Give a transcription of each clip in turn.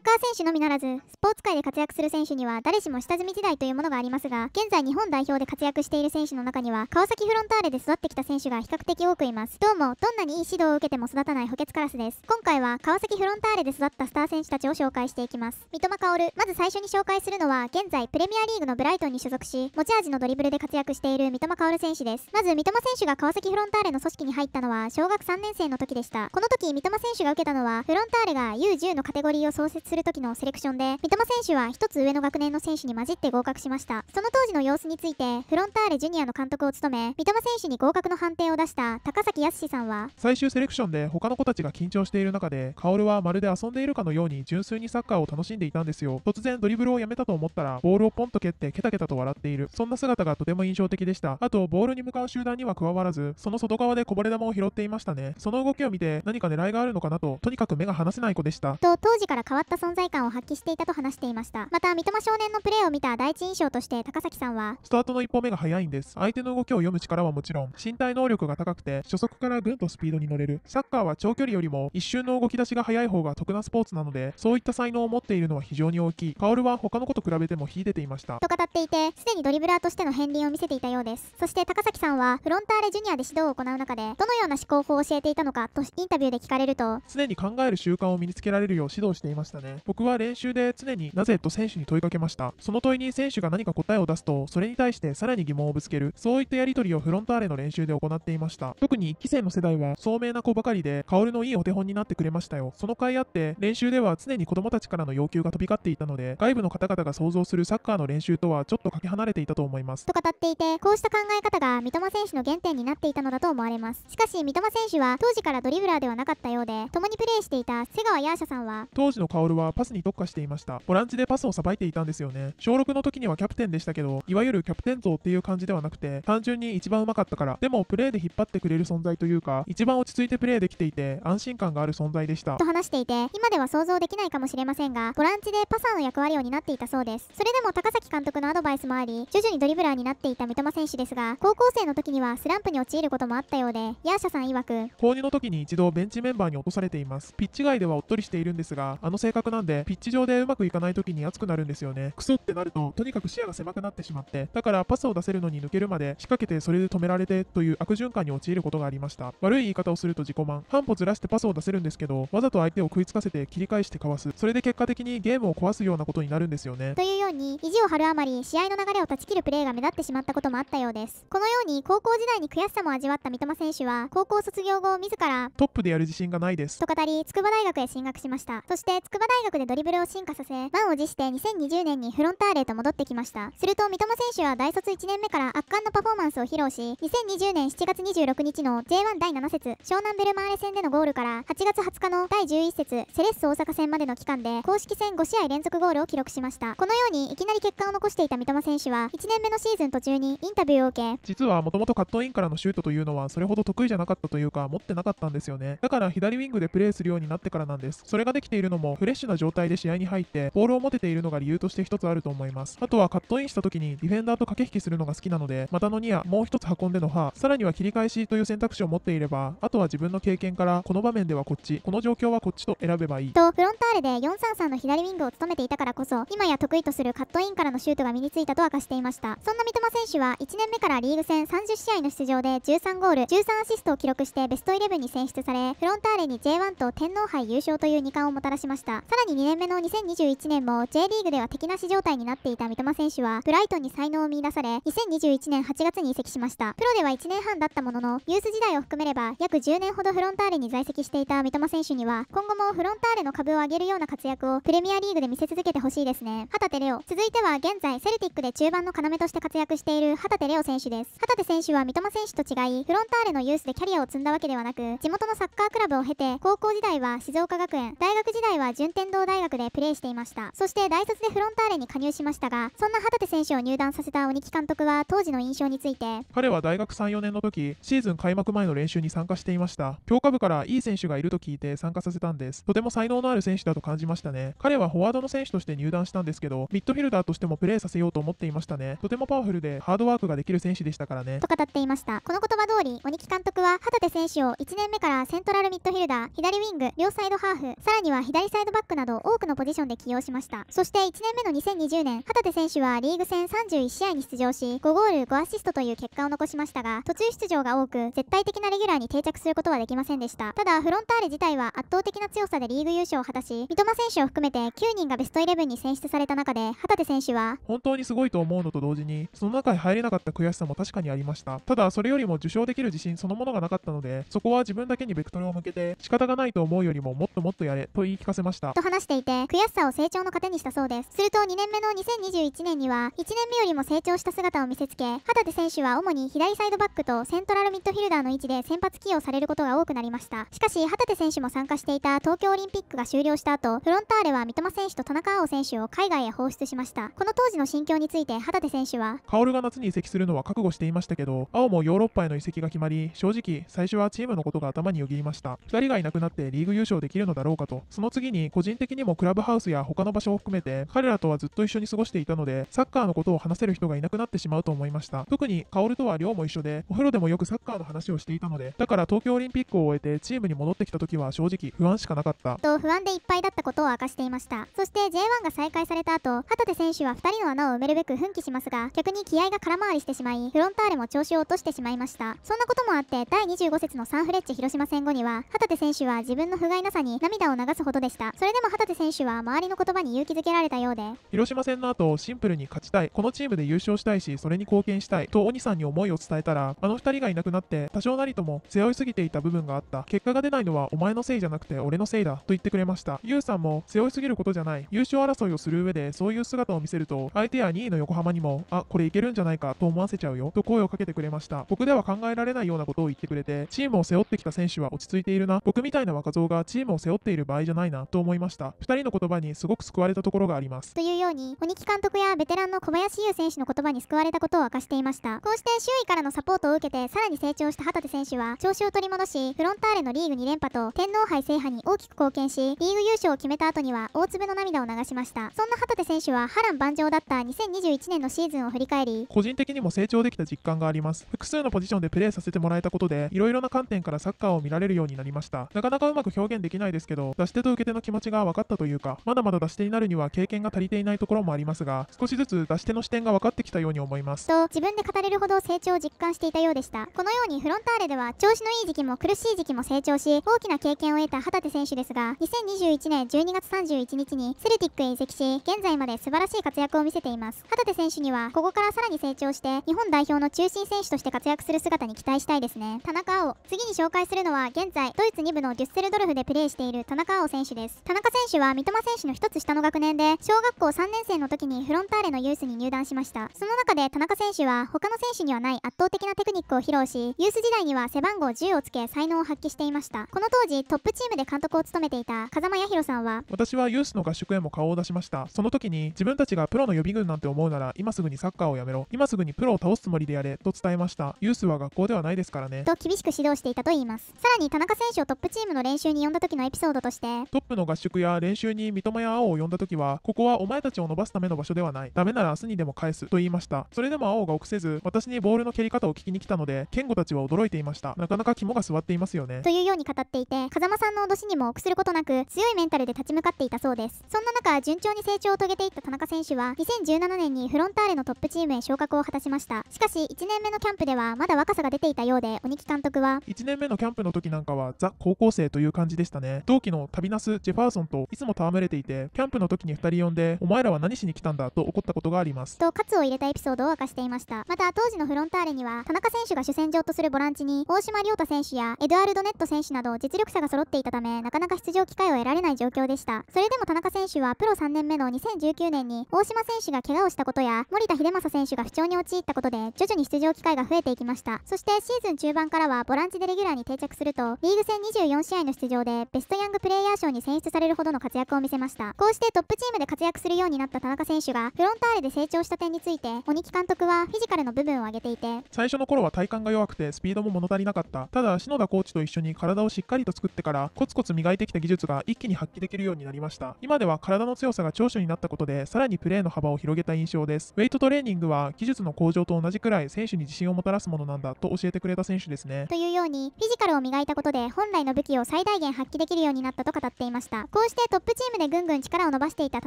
ッカー選手のみならず、スポーツ界で活躍する選手には誰しも下積み時代というものがありますが、現在日本代表で活躍している選手の中には、川崎フロンターレで育ってきた選手が比較的多くいます。どうも、どんなにいい指導を受けても育たない補欠カラスです。今回は川崎フロンターレで育ったスター選手たちを紹介していきます。三笘薫、まず最初に紹介するのは、現在プレミアリーグのブライトンに所属し、持ち味のドリブルで活躍している三笘薫選手です。まず三笘選手が川崎フロンターレの組織に入ったのは、小学3年生の時でした。この時、三笘選手が受けたのは、フロンターレが U10 のカテゴリーを創設する時のセレクションで、三笘選手は1つ上の学年の選手に混じって合格しました。その当時の様子について、フロンターレジュニアの監督を務め、三笘選手に合格の判定を出した高崎康さんは、最終セレクションで他の子たちが緊張している中で、薫はまるで遊んでいるかのように純粋にサッカーを楽しんでいたんですよ。突然ドリブルをやめたと思ったら、ボールをポンと蹴ってケタケタと笑っている。そんな姿がとても印象的でした。あと、ボールに向かう集団には加わらず、その外側でこぼれ球を拾っていましたね。その動きを見て、何か狙いがあるのかなと、とにかく目が離せない子でした。と、当時から変わった存在感を発揮していたと話していましたまた三笘少年のプレーを見た第一印象として高崎さんはスタートの一歩目が早いんです相手の動きを読む力はもちろん身体能力が高くて初速からぐんとスピードに乗れるサッカーは長距離よりも一瞬の動き出しが早い方が得なスポーツなのでそういった才能を持っているのは非常に大きい薫は他の子と比べても秀でていましたと語っていてすでにドリブラーとしての片鱗を見せていたようですそして高崎さんはフロンターレジュニアで指導を行う中でどのような思考法を教えていたのかとインタビューで聞かれると常に考える習慣を身につけられるよう指導していましたね。僕は練習で常になぜと選手に問いかけました。その問いに選手が何か答えを出すと、それに対してさらに疑問をぶつける、そういったやりとりをフロンターレの練習で行っていました。特に1期生の世代は、聡明な子ばかりで、薫のいいお手本になってくれましたよ。その甲斐あって、練習では常に子供たちからの要求が飛び交っていたので、外部の方々が想像するサッカーの練習とはちょっとかけ離れていたと思います。と語っていて、こうした考え方が三笘選手の原点になっていたのだと思われます。しかし、三笘選手は当時からドリブラーではなかったようで、共にプレーしていた瀬川ヤーシャさんは、当時の薫ルはパスに特化していました。ボランチでパスをさばいていたんですよね。小6の時にはキャプテンでしたけど、いわゆるキャプテン像っていう感じではなくて、単純に一番うまかったから、でもプレーで引っ張ってくれる存在というか、一番落ち着いてプレーできていて、安心感がある存在でした。と話していて、今では想像できないかもしれませんが、ボランチでパサーの役割を担っていたそうです。それでも高崎監督のアドバイスもあり、徐々にドリブラーになっていた三笘選手ですが、高校生の時にはスランプに陥ることもあったようで、ヤーシャさん曰く、高2の時に一度ベンチメンバーに落とされています。ピッチ外ではおっとりしているんですが、あの性格角なんで、ピッチ上でうまくいかない時に熱くなるんですよね。クソってなると、とにかく視野が狭くなってしまって、だからパスを出せるのに抜けるまで、仕掛けてそれで止められてという悪循環に陥ることがありました。悪い言い方をすると自己満。半歩ずらしてパスを出せるんですけど、わざと相手を食いつかせて切り返してかわす。それで結果的にゲームを壊すようなことになるんですよね。というように、意地を張るあまり、試合の流れを断ち切るプレーが目立ってしまったこともあったようです。このように、高校時代に悔しさも味わった三笘選手は、高校卒業後、自ら、トップでやる自信がないです。と語り、筑波大学へ進学しました。そして、筑波大学でドリブルを進化させ、満を持して2020年にフロンターレへと戻ってきました。すると、三笘選手は大卒1年目から圧巻のパフォーマンスを披露し、2020年7月26日の J1 第7節、湘南ベルマーレ戦でのゴールから、8月20日の第11節、セレッソ大阪戦までの期間で、公式戦5試合連続ゴールを記録しました。このように、いきなり結果を残していた三笘選手は、1年目のシーズン途中にインタビューを受け、実はもともとカットインからのシュートというのは、それほど得意じゃなかったというか、持ってなかったんですよね。だから左ウィングでプレーするようになってからなんです。それができているのも、フレッシュッシュな状態で試合に入って、ボールを持てているのが理由として一つあると思います。あとはカットインした時にディフェンダーと駆け引きするのが好きなので、またのニア、もう一つ運んでの刃さらには切り返しという選択肢を持っていれば、あとは自分の経験から、この場面ではこっち、この状況はこっちと選べばいい。と、フロンターレで433の左ウィングを務めていたからこそ、今や得意とするカットインからのシュートが身についたと明かしていました。そんな三笘選手は、1年目からリーグ戦30試合の出場で13ゴール、13アシストを記録してベストイレブンに選出され、フロンターレに J1 と天皇杯優勝という2冠をもたらしました。さらに2年目の2021年も J リーグでは敵なし状態になっていた三笘選手はブライトンに才能を見出され2021年8月に移籍しましたプロでは1年半だったもののユース時代を含めれば約10年ほどフロンターレに在籍していた三笘選手には今後もフロンターレの株を上げるような活躍をプレミアリーグで見せ続けてほしいですね旗手レオ続いては現在セルティックで中盤の要として活躍している旗手レオ選手です旗手選手は三笘選手と違いフロンターレのユースでキャリアを積んだわけではなく地元のサッカークラブを経て高校時代は静岡学園大学時代は順天天堂大学でプレーしていましたそして大卒でフロンターレに加入しましたがそんな旗手選手を入団させた鬼木監督は当時の印象について彼は大学34年の時シーズン開幕前の練習に参加していました強化部からいい選手がいると聞いて参加させたんですとても才能のある選手だと感じましたね彼はフォワードの選手として入団したんですけどミッドフィルダーとしてもプレーさせようと思っていましたねとてもパワフルでハードワークができる選手でしたからねと語っていましたこの言葉通り鬼木監督は旗手選手を1年目からセントラルミッドフィルダー左ウィング両サイドハーフさらには左サイドバックックなど多くのポジションで起用しましたそして1年目の2020年旗手選手はリーグ戦31試合に出場し5ゴール5アシストという結果を残しましたが途中出場が多く絶対的なレギュラーに定着することはできませんでしたただフロンターレ自体は圧倒的な強さでリーグ優勝を果たし三笘選手を含めて9人がベストイレブンに選出された中で旗手選手は本当にすごいと思うのと同時にその中に入れなかった悔しさも確かにありましたただそれよりも受賞できる自信そのものがなかったのでそこは自分だけにベクトルを向けて仕方がないと思うよりももっともっとやれと言い聞かせましたと話していて、悔しさを成長の糧にしたそうです。すると2年目の2021年には、1年目よりも成長した姿を見せつけ、旗手選手は主に左サイドバックとセントラルミッドフィルダーの位置で先発起用されることが多くなりました。しかし、旗手選手も参加していた東京オリンピックが終了した後、フロンターレは三笘選手と田中碧選手を海外へ放出しました。この当時の心境について、旗手選手は、薫が夏に移籍するのは覚悟していましたけど、青もヨーロッパへの移籍が決まり、正直、最初はチームのことが頭によぎりました。2人がいなくなってリーグ優勝できるのだろうかと、その次に個個人的にもクラブハウスや他の場所を含めて、彼らとはずっと一緒に過ごしていたので、サッカーのことを話せる人がいなくなってしまうと思いました。特に、薫とは寮も一緒で、お風呂でもよくサッカーの話をしていたので、だから東京オリンピックを終えてチームに戻ってきた時は正直不安しかなかった。と不安でいっぱいだったことを明かしていました。そして J1 が再開された後、旗手選手は2人の穴を埋めるべく奮起しますが、逆に気合が空回りしてしまい、フロンターレも調子を落としてしまいました。そんなこともあって、第25節のサンフレッチェ広島戦後には、旗手選手は自分の不甲斐なさに涙を流すほどでした。それれでも旗手選手は周りの言葉に勇気づけられたようで広島戦の後シンプルに勝ちたいこのチームで優勝したいしそれに貢献したいと鬼さんに思いを伝えたらあの2人がいなくなって多少なりとも背負いすぎていた部分があった結果が出ないのはお前のせいじゃなくて俺のせいだと言ってくれましたゆうさんも背負いすぎることじゃない優勝争いをする上でそういう姿を見せると相手や2位の横浜にもあこれいけるんじゃないかと思わせちゃうよと声をかけてくれました僕では考えられないようなことを言ってくれてチームを背負ってきた選手は落ち着いているな僕みたいな若造がチームを背負っている場合じゃないなと思いました。2人の言葉にすごく救われたところがあります。というように、鬼木監督やベテランの小林優選手の言葉に救われたことを明かしていました。こうして周囲からのサポートを受けて、さらに成長した旗手選手は、調子を取り戻し、フロンターレのリーグ2連覇と天皇杯制覇に大きく貢献し、リーグ優勝を決めた後には大粒の涙を流しました。そんな旗手選手は波乱万丈だった2021年のシーズンを振り返り、個人的にも成長できた実感があります。複数のポジションでプレーさせてもらえたことで、いろいろな観点からサッカーを見られるようになりました。なかなかうまく表現できないですけど、出し手と受け手の気持ちが分かったというか、まだまだ出し手になるには経験が足りていないところもありますが、少しずつ出し手の視点が分かってきたように思います。と、自分で語れるほど成長を実感していたようでした。このようにフロンターレでは、調子のいい時期も苦しい時期も成長し、大きな経験を得た旗手選手ですが、2021年12月31日にセルティックへ移籍し、現在まで素晴らしい活躍を見せています。旗手選手には、ここからさらに成長して、日本代表の中心選手として活躍する姿に期待したいですね。田中碧、次に紹介するのは、現在、ドイツ2部のデュッセルドルフでプレーしている田中碧選手です。田中選手は三笘選手の1つ下の学年で、小学校3年生の時にフロンターレのユースに入団しました。その中で田中選手は他の選手にはない圧倒的なテクニックを披露し、ユース時代には背番号10をつけ才能を発揮していました。この当時、トップチームで監督を務めていた風間彌弘さんは、私はユースの合宿へも顔を出しました。その時に、自分たちがプロの予備軍なんて思うなら、今すぐにサッカーをやめろ。今すぐにプロを倒すつもりでやれ、と伝えました。ユースは学校ではないですからね。と厳しく指導していたといいます。さらに田中選手をトップチームの練習に呼んだ時のエピソードとして、トップの合宿宿や練習に三笘や青を呼んだ時は、ここはお前たちを伸ばすための場所ではない。ダメなら明日にでも返す。と言いました。それでも青が臆せず、私にボールの蹴り方を聞きに来たので、健吾たちは驚いていました。なかなか肝が据わっていますよね。というように語っていて、風間さんの脅しにも臆することなく、強いメンタルで立ち向かっていたそうです。そんな中、順調に成長を遂げていった田中選手は、2017年にフロンターレのトップチームへ昇格を果たしました。しかし、1年目のキャンプでは、まだ若さが出ていたようで、鬼木監督は、1年目のキャンプの時なんかは、ザ・高校生という感じでしたね。同期の旅ナス・ジェファーソンソンといつも戯れていて、キャンプの時に2人呼んで、お前らは何しに来たんだと怒ったことがあります。と、カツを入れたエピソードを明かしていました。また、当時のフロンターレには、田中選手が主戦場とするボランチに、大島亮太選手やエドアルド・ネット選手など実力者が揃っていたため、なかなか出場機会を得られない状況でした。それでも田中選手は、プロ3年目の2019年に、大島選手が怪我をしたことや、森田秀正選手が不調に陥ったことで、徐々に出場機会が増えていきました。そして、シーズン中盤からは、ボランチでレギュラーに定着すると、リーグ戦24試合の出場で、ベストヤングプレイヤー賞に選出されされるほどの活躍を見せましたこうしてトップチームで活躍するようになった田中選手がフロンターレで成長した点について鬼木監督はフィジカルの部分を挙げていて最初の頃は体幹が弱くてスピードも物足りなかったただ篠田コーチと一緒に体をしっかりと作ってからコツコツ磨いてきた技術が一気に発揮できるようになりました今では体の強さが長所になったことでさらにプレーの幅を広げた印象ですウェイトトレーニングは技術の向上と同じくらい選手に自信をもたらすものなんだと教えてくれた選手ですねというようにフィジカルを磨いたことで本来の武器を最大限発揮できるようになったと語っていましたこうしてトップチームでぐんぐん力を伸ばしていた田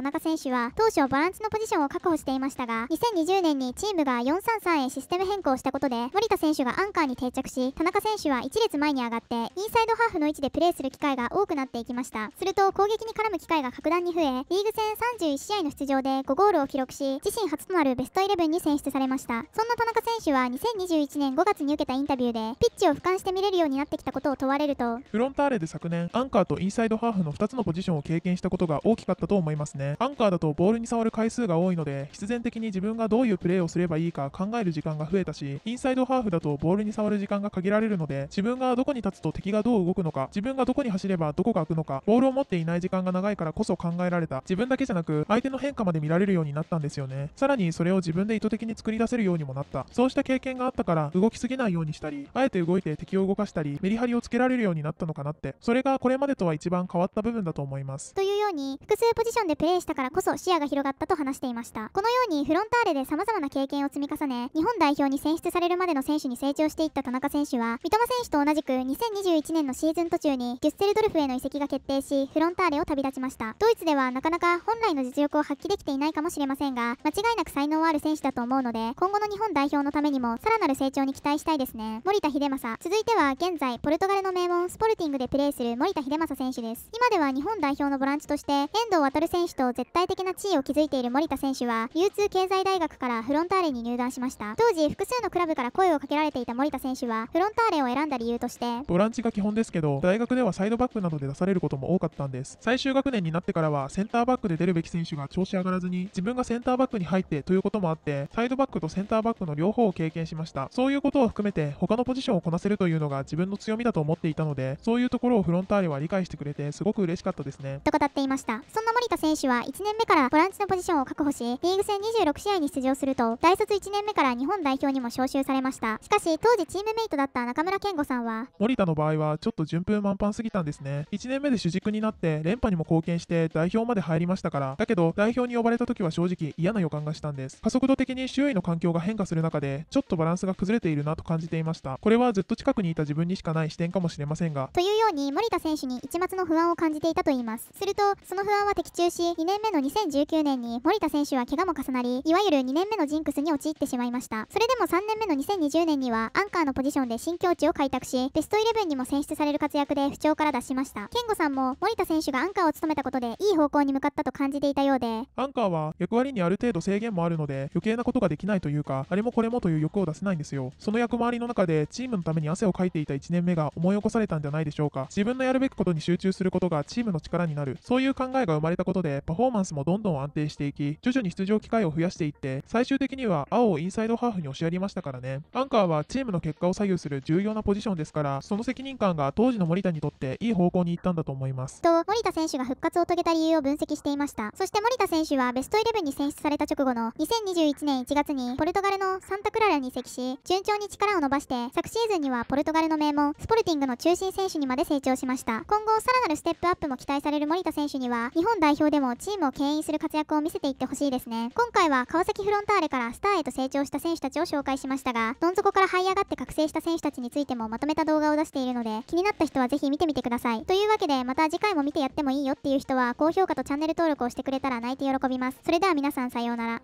中選手は当初バランスのポジションを確保していましたが2020年にチームが433へシステム変更したことで森田選手がアンカーに定着し田中選手は1列前に上がってインサイドハーフの位置でプレーする機会が多くなっていきましたすると攻撃に絡む機会が格段に増えリーグ戦31試合の出場で5ゴールを記録し自身初となるベストイレブンに選出されましたそんな田中選手は2021年5月に受けたインタビューでピッチを俯瞰して見れるようになってきたことを問われるとフロンターレで昨年アンカーとインサイドハーフの2つのポジジションを経験したことが大きかったと思いますね。アンカーだとボールに触る回数が多いので、必然的に自分がどういうプレーをすればいいか考える時間が増えたし、インサイドハーフだとボールに触る時間が限られるので、自分がどこに立つと敵がどう動くのか、自分がどこに走ればどこが開くのか、ボールを持っていない時間が長いからこそ考えられた、自分だけじゃなく、相手の変化まで見られるようになったんですよね。さらにそれを自分で意図的に作り出せるようにもなった。そうした経験があったから、動きすぎないようにしたり、あえて動いて敵を動かしたり、メリハリをつけられるようになったのかなって、それがこれまでとは一番変わった部分だと思います。というように複数ポジションでプレーしたからこそ視野が広がったと話していましたこのようにフロンターレで様々な経験を積み重ね日本代表に選出されるまでの選手に成長していった田中選手は三笘選手と同じく2021年のシーズン途中にデュッセルドルフへの移籍が決定しフロンターレを旅立ちましたドイツではなかなか本来の実力を発揮できていないかもしれませんが間違いなく才能はある選手だと思うので今後の日本代表のためにもさらなる成長に期待したいですね森田秀政続いては現在ポルトガルの名門スポルティングでプレーする森田秀政選手です今では日本本代表のボランチとして遠藤航選手と絶対的な地位を築いている森田選手は流通経済大学からフロンターレに入団しました当時複数のクラブから声をかけられていた森田選手はフロンターレを選んだ理由としてボランチが基本ですけど大学ではサイドバックなどで出されることも多かったんです最終学年になってからはセンターバックで出るべき選手が調子上がらずに自分がセンターバックに入ってということもあってサイドバックとセンターバックの両方を経験しましたそういうことを含めて他のポジションをこなせるというのが自分の強みだと思っていたのでそういうところをフロンターレは理解してくれてすごく嬉しかったですねと語っていましたそんな森田選手は1年目からボランチのポジションを確保しリーグ戦26試合に出場すると大卒1年目から日本代表にも招集されましたしかし当時チームメイトだった中村健吾さんは森田の場合はちょっと順風満帆すぎたんですね1年目で主軸になって連覇にも貢献して代表まで入りましたからだけど代表に呼ばれた時は正直嫌な予感がしたんです加速度的に周囲の環境が変化する中でちょっとバランスが崩れているなと感じていましたこれはずっと近くにいた自分にしかない視点かもしれませんがというように森田選手に一抹の不安を感じていたと言います。すると、その不安は的中し、2年目の2019年に森田選手は怪我も重なり、いわゆる2年目のジンクスに陥ってしまいました。それでも3年目の2020年には、アンカーのポジションで新境地を開拓し、ベストイレブンにも選出される活躍で不調から脱しました。健吾さんも森田選手がアンカーを務めたことで、いい方向に向かったと感じていたようで、アンカーは役割にある程度制限もあるので、余計なことができないというか、あれもこれもという欲を出せないんですよ。その役回りの中で、チームのために汗をかいていた1年目が思い起こされたんじゃないでしょうか。自分のやるべきことに集中することがチームの力になる。そういう考えが生まれたことで、パフォーマンスもどんどん安定していき、徐々に出場機会を増やしていって、最終的には青をインサイドハーフに押しやりましたからね。アンカーはチームの結果を左右する重要なポジションですから、その責任感が当時の森田にとっていい方向に行ったんだと思います。と、森田選手が復活を遂げた理由を分析していました。そして森田選手はベストイレブンに選出された直後の2021年1月にポルトガルのサンタクララに移籍し、順調に力を伸ばして、昨シーズンにはポルトガルの名門、スポルティングの中心選手にまで成長しました。今後、さらなるステップアップも期待待される森田選手には、日本代表でもチームを牽引する活躍を見せていってほしいですね。今回は川崎フロンターレからスターへと成長した選手たちを紹介しましたが、どん底から這い上がって覚醒した選手たちについてもまとめた動画を出しているので、気になった人はぜひ見てみてください。というわけで、また次回も見てやってもいいよっていう人は、高評価とチャンネル登録をしてくれたら泣いて喜びます。それでは皆さんさようなら。